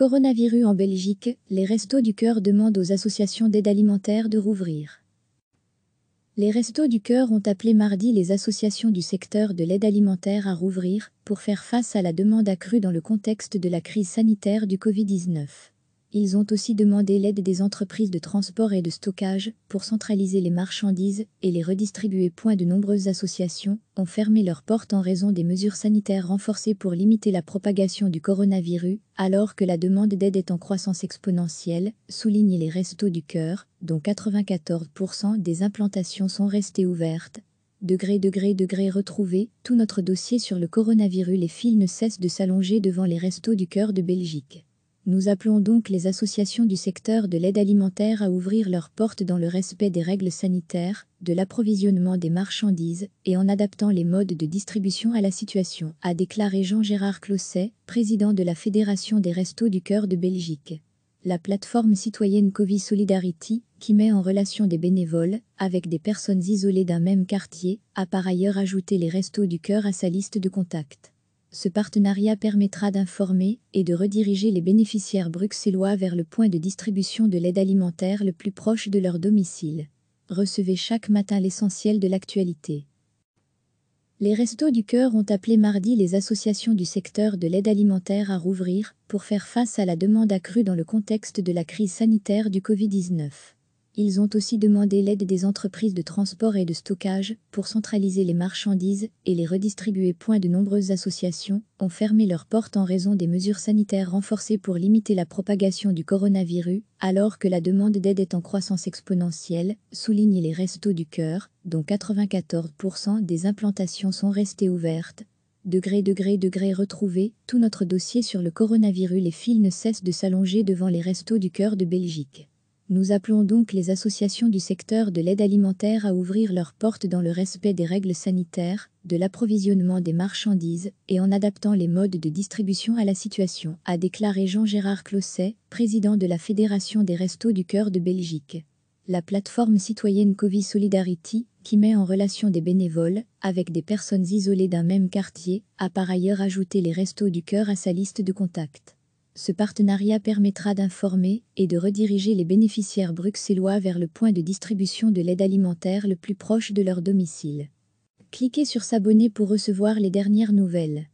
Coronavirus en Belgique, les Restos du Cœur demandent aux associations d'aide alimentaire de rouvrir. Les Restos du Cœur ont appelé mardi les associations du secteur de l'aide alimentaire à rouvrir pour faire face à la demande accrue dans le contexte de la crise sanitaire du Covid-19. Ils ont aussi demandé l'aide des entreprises de transport et de stockage pour centraliser les marchandises et les redistribuer. Point de nombreuses associations ont fermé leurs portes en raison des mesures sanitaires renforcées pour limiter la propagation du coronavirus, alors que la demande d'aide est en croissance exponentielle, soulignent les restos du cœur, dont 94% des implantations sont restées ouvertes degré, degré, degré retrouvé, tout notre dossier sur le coronavirus, les fils ne cessent de s'allonger devant les restos du cœur de Belgique. Nous appelons donc les associations du secteur de l'aide alimentaire à ouvrir leurs portes dans le respect des règles sanitaires, de l'approvisionnement des marchandises et en adaptant les modes de distribution à la situation, a déclaré Jean-Gérard Closset, président de la Fédération des Restos du Cœur de Belgique la plateforme citoyenne Covid Solidarity, qui met en relation des bénévoles avec des personnes isolées d'un même quartier, a par ailleurs ajouté les restos du cœur à sa liste de contacts. Ce partenariat permettra d'informer et de rediriger les bénéficiaires bruxellois vers le point de distribution de l'aide alimentaire le plus proche de leur domicile. Recevez chaque matin l'essentiel de l'actualité. Les Restos du Cœur ont appelé mardi les associations du secteur de l'aide alimentaire à rouvrir pour faire face à la demande accrue dans le contexte de la crise sanitaire du Covid-19. Ils ont aussi demandé l'aide des entreprises de transport et de stockage pour centraliser les marchandises et les redistribuer. Point. de nombreuses associations ont fermé leurs portes en raison des mesures sanitaires renforcées pour limiter la propagation du coronavirus, alors que la demande d'aide est en croissance exponentielle, soulignent les Restos du Cœur, dont 94% des implantations sont restées ouvertes degré, degré, degré retrouvé, tout notre dossier sur le coronavirus, les fils ne cessent de s'allonger devant les restos du cœur de Belgique. Nous appelons donc les associations du secteur de l'aide alimentaire à ouvrir leurs portes dans le respect des règles sanitaires, de l'approvisionnement des marchandises et en adaptant les modes de distribution à la situation, a déclaré Jean-Gérard Closset, président de la Fédération des Restos du Cœur de Belgique. La plateforme citoyenne Covid Solidarity, qui met en relation des bénévoles avec des personnes isolées d'un même quartier, a par ailleurs ajouté les Restos du Cœur à sa liste de contacts. Ce partenariat permettra d'informer et de rediriger les bénéficiaires bruxellois vers le point de distribution de l'aide alimentaire le plus proche de leur domicile. Cliquez sur S'abonner pour recevoir les dernières nouvelles.